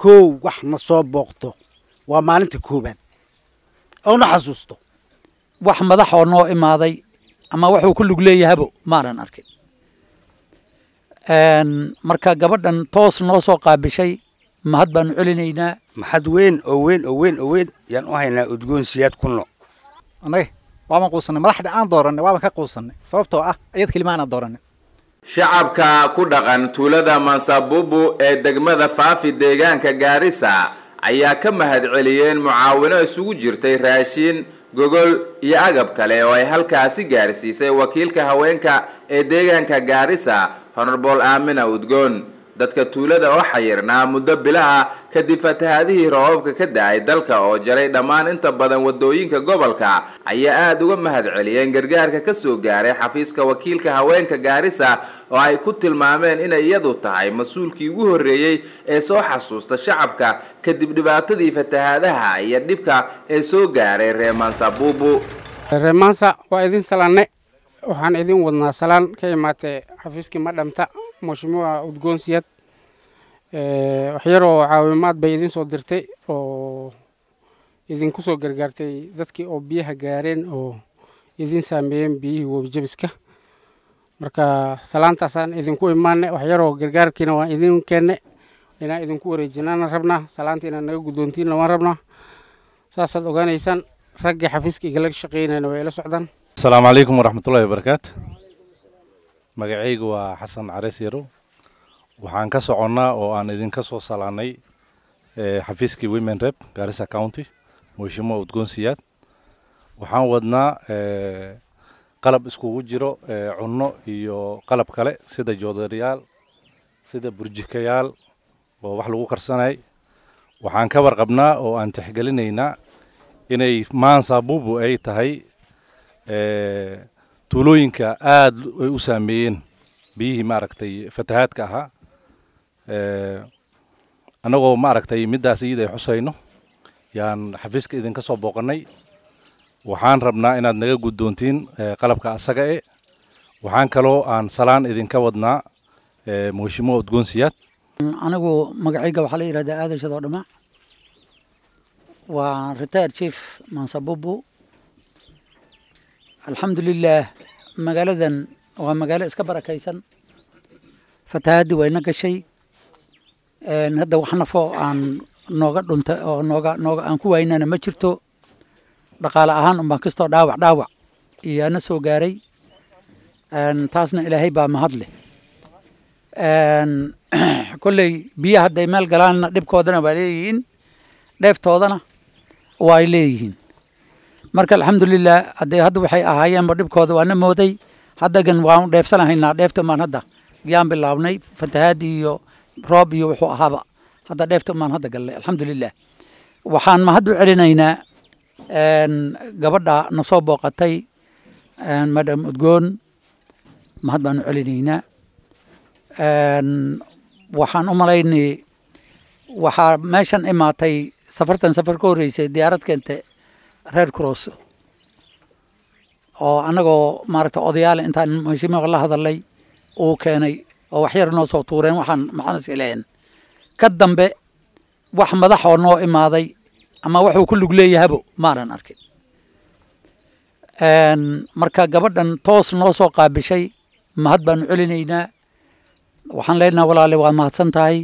koow wax na soo booqto waa maalinta oo na xasuusto wax madax oo noo imaaday ama waxuu ku lug leeyahabo maanan arkin marka gabadhan toos noo soo qaabishay mahad baanu celinaynaa mahad weyn oo weyn oo weyn oo weyn yaan u haynaa udgoon siyaad kunno annaga waaban quusanay madaxda aan dooranay waaban ka quusanay sababtoo ah ayad kelimaana dooranay shacabka ku dhaqan tuulada mansabubu ee degmada faafi deegaanka gaarisa ayaa ka mahadceliyeen mucaawino isugu jirtay raashiin gogol iyo agab kale oo ay halkaasi gaarsiisay wakiilka haweenka ee deegaanka gaarisa honorbool aamina udgoon dadka tuulada oo xayirnaa muddo bilaha kadib fatahaadihii roobabka ka da-ay dalka oo jaray dhammaan inta badan wadooyinka gobolka ayaa aada uga mahad celiyeen gargaarka ka soo gaaray xafiiska wakiilka haweenka gaarisa oo ay ku tilmaameen inay iyadu tahay mas-uulkii ugu horreeyey ee soo xasuusta shacabka kadib dhibaatadii fatahaadaha iyo dhibka ee soo gaaray reemansa buubu reemansa waa idin salaanne waxaan idin wadnaa salaan ka imaatee xafiiskii madhamta mheshimiwa udgoonsiyad eh, waxyaroo caawimaad bay idinsoo dirtay oo idinku soo gargaartay dadkii oo biyaha gaareen oo idin saameeyeen biyihii webijabiska marka salaantaasaan idinku imaanay waxyaroo gargaarkiina waan idin keennay inaan idinku wareejinaana rabnaa salaanta inaan naga guddoontiinna waan rabnaa saasaad ogaanaysaan raggii xafiiska igala shaqeynayna way ila socdaan asalaamu calaykum waraxmatullahi wabarakaatu magacaygu waa xasan carees yarow waxaan ka soconnaa oo aan idinka soo salaanay eh, xafiiskii women rep gaarisa county mowshimo udgoonsiyaad waxaan wadnaa eh, qalab iskugu jiro eh, cunno iyo qalab kale sida joodariyaal sida burjikayaal oo wax lagu karsanay waxaan ka warqabnaa oo aan tixgelinaynaa inay maan saabuubu ay tahay tuulooyinka aad ay u saameeyeen biyihii maaragtay fatahaadka ahaa eh, annagoo maaragtay middaas iyada ay xusayno yaan xafiiska idinka soo booqannay waxaan rabnaa inaad naga guddoontiin eh, qalabka asaga e waxaan kaloo aan salaan idinka wadnaa muheshimoa udgoonsiyaad anigu magacayga waxaa la yidhahdaa aadan shadoo dhamac waa retire chief mansabubu alxamdulilaah magaaladan waa magaalo iska barakaysan fatahaaddi wayna gashay hadda wax nafo aan nooga dhunta oo nooga nooga aan ku waynana ma jirto dhaqaale ahaan unbaan kastoo dhaawac dhaawac iyoana soo gaaray taasna ilaahay baa mahad leh kolley biyaha hadday meel galaanna dhibkoodana waa leeyihiin dheeftoodana waa ay leeyihiin marka alxamdulilah haddee hadda waxay ahaayeenba dhibkooda waana mooday haddagan waanu dheefsanahaynaa dheeftamaan hadda yaan bilaabnay fatahaad iyo roob iyo wuxuu ahaaba hadda dheeftamaan hadda gallay alxamdulilah waxaan mahad u celinaynaa gabadha nasoo soo booqatay madam udgoon mahad baan u celinaynaa waxaan u malaynay waxaa meeshan imaatay safartan safar ka horreysay diyaarad keente reer cross oo annagoo maaragta odayaale intaan heshiimada la hadalay uu keenay oo waxyar noo soo tuureen waxaan maxaans ileen ka dambe wax madax oo noo imaaday ama waxuu ku lug leeyahabo maanan arkin marka gabadhan toos noo soo qaabishay mahad baanu celinaynaa waxaan leenaha walaale waad mahadsan tahay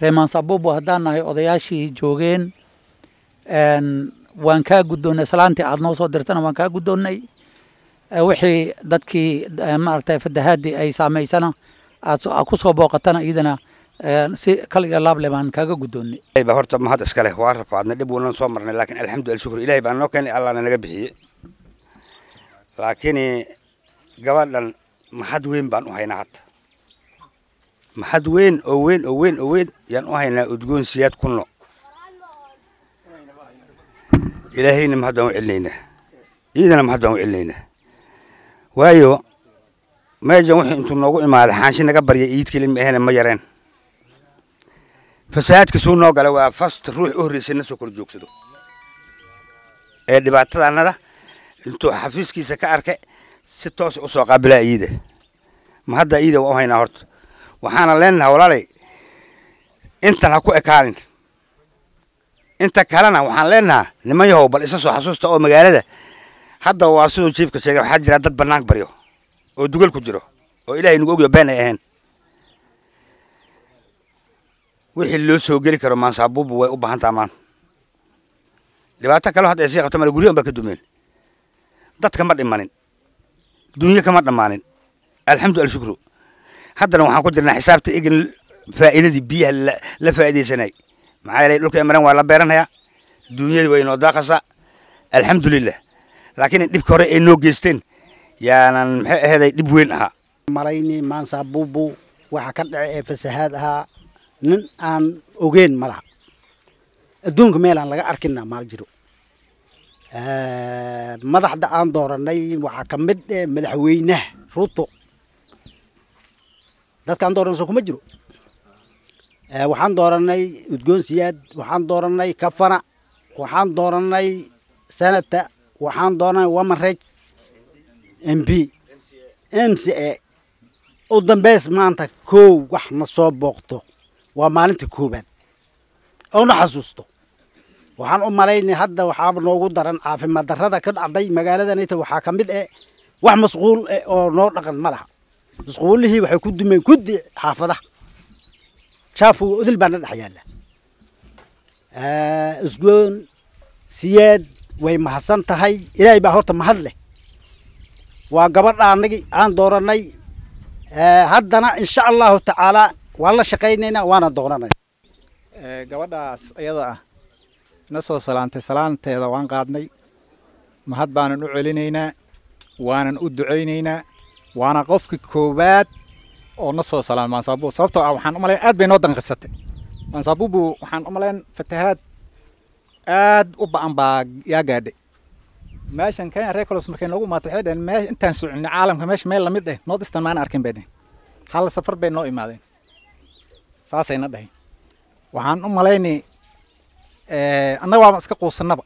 reemaan sabuubu haddaan nahay odayaashii joogeen waan kaa gudoonay salaantii aad noo soo dirtana waan kaa guddoonnay eh, wixii dadkii eh, maaragtay fatahaadii ay saamaysana aad ku soo booqatana iyadana eh, si kal iyo laable baan kaaga guddoonnay horta mahad iskale waa rafaadnay dhib wanan soo marnay laakiin alxamdulillah shukur ilahay baan noo keenay allahna naga bixiyey laakiini gabadhan mahad weyn baan u haynaa hadda mahad weyn oo weyn oo weyn oo weyn yaan u haynaa udgoonsiyaad kunno ilaahayna mahad baan u celinaynaa ciidana mahad baan u celinaynaa waayo meejan wuxuu intuu noogu imaaday xaanshi naga barya iidkeli ma ahena ma yareen fasahaadka suu noo gala waa fast ruux u horreysay na soo kor joogsado ee dhibaatada annada intuu xafiiskiisa ka arka si toosa u soo qaabilaa iida ma hadda iida waa u haynaa horta waxaana leenahaa walaalay intan ha ku ekaanin inta kalena waxaan leenahaa niman yahow bal isa soo xasuusta oo magaalada hadda waa siduu jiifka sheegay waxaa jira dad banaank baryo oo dugal ku jiro oo ilaahay nagu ogyo been ay ahayn wixii loo soo geli karo mansaabuubu way u baahan taha maan dhibaato kale hadda ay sii qabto male guryahan baa ka dumeen dad kama dhimanin dunye kama dhammaanin alxamdu al alshukru haddana waxaan ku jirnaa xisaabta igin faa'iidadii biyaha la faa'iidaysanay maxaa yeelay dhulka imran waa la beeranayaa duunyadii way inoo daaqasa alxamdulilah laakiin dhibka hore ay noo geysteen yaanan maxay aheeday dhib weyn ahaa malayni maansa buubu waxa ka dhace ee fasahaad ahaa nin aan ogeyn malaha laha adduunka meelaan laga arkina maal jiro madaxda aan dooranay waxaa ka mid e eh madaxweynaha ruto dadkaan dooranso kuma jiro Eh, waxaan dooranay udgoon siyaad waxaan dooranay kafana waxaan dooranay senata waxaan dooranay wamarej m b m c a u dambeys maanta koow wax na soo booqto waa maalinta koobaad oo na xasuusto waxaan u malaynay hadda waxaaba noogu daran caafimaad darrada ka dhacday magaaladanita waxaa ka mid eh wax masquul eh oo noo dhaqan ma laha masquulihii waxay ku dumeen guddi xaafadaha shaafuga baa na dhex yaalla usgoon siyeed way mahadsan tahay ilaahay baa horta mahad leh waa gabadha anagi aan dooranay haddana insha allahu tacaala waan la shaqaynaynaa waana dooranay gabadhaas iyada ah na soo salaantay salaanteeda waan qaadnay mahad baanan u celinaynaa waanan u ducaynaynaa waana qofka koowaad oo na soo salaamay mansaabuur sababtoo ah waxaan u aad bay noo danqisatay mansaabuurbu waxaan u malayn fatahaad aad u ba-an baa yaa gaadhay meeshan kenya recolos markay noogu imaato waxay dhaheen mee intaan soconnay caalamka meesha meel lamid eh ah, north eastern maana arkin bay dhaheen hal safar bay noo imaadeen saasayna dhahay waxaan u malaynay eh, annaga waaban iska quusannaba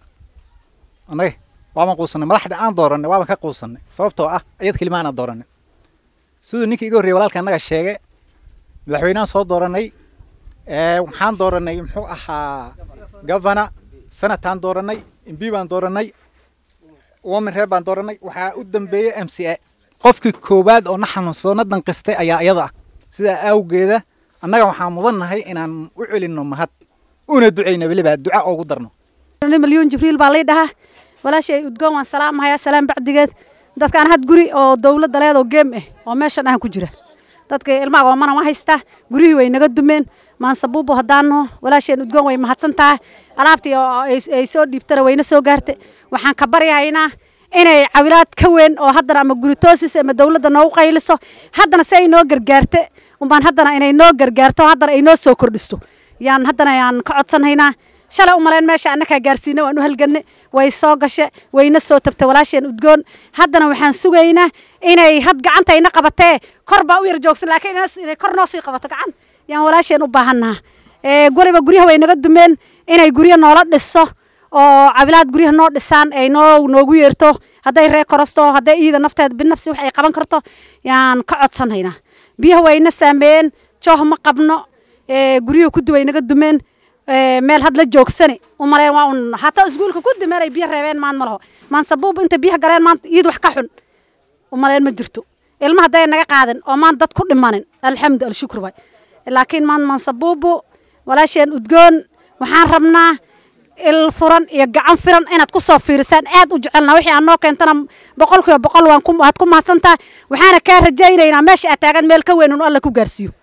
annaga waaban quusannay madaxda aan doorannay waaban ka quusannay sababtoo ah iyad kelimaana doorannay siduu ninka iga horreyay walaalka annaga sheege madaxweynehan soo dooranay waxaan dooranay muxuu ahaa gavana senataan dooranay imbi baan dooranay woman reer baan dooranay waxaa u dambeeyey m c a qofkii koowaad oo na na danqistay ayaa iyada ah sidaa awgeeda annaga waxaan mudannahay inaan u celinno mahad una ducayna weliba duca oogu darno maliyuun jibriil baa lay dhahaa walaashay udgoon waan salaamahayaa salaam bacdigeed dadkaan had guri oo dawladda leedoo geem ah oo meeshan ahan ku jira dadka ilmaag oomana ma haystaa gurihii way naga dumeen maansabuubo haddaannaho walaasheen udgoon way mahadsan tahay alaabtii ay soo dhiibtana wayna soo gaarta waxaan ka baryahaynaa inay cawilaad ka weyn oo haddana ama guritoosis ama dawladda noogu qayliso haddana si ay noo gargaarte umbaan haddana inay noo gargaarto haddana ay noo soo kordhisto yaan haddana yaan ka codsanhaynaa shalay u malayn meesha annakaa gaarsiina waan u halganne way soo gashe wayna soo tabta walaasheen udgoon haddana waxaan sugaynaa inay had gacanta ina qabatee kor baa u yar joogsan laakiin inay kor noo sii qabato gacan yaan walaasheen u baahannaha goliba guryaha way naga dumeen inay guryo noola dhiso oo cabilaad guryaha noo dhisaan ay noo noogu yeerto hadday ree korosto hadday iida nafteed binafsi wax ay qaban karto yaan ka codsanaynaa biyaha wayna saameeyeen jooh ma qabno guryuhu ku duwaynaga dumeen Eh, meel hadla la joogsane u maleen waa un hataa iskuulka guddi meelay biyo reebeen maan ma laho maan sabuub inta biyaha galeen maanta iid wax ka xun u ma jirto ilma hadday naga qaadan oo maan dad ku dhimanin alxamdu alshukr waay laakiin maan mansabuubu walaasheen udgoon waxaan rabnaa il furan iyo gacan firan inaad ku soo fiirisaan aad u jecelnaa wixii aad noo keentana boqolkiiba boqol waad ku mahadsantahay waxaana kaa rajaynaynaa meesha aad taagan meel ka weyn alla ku gaarsiiyo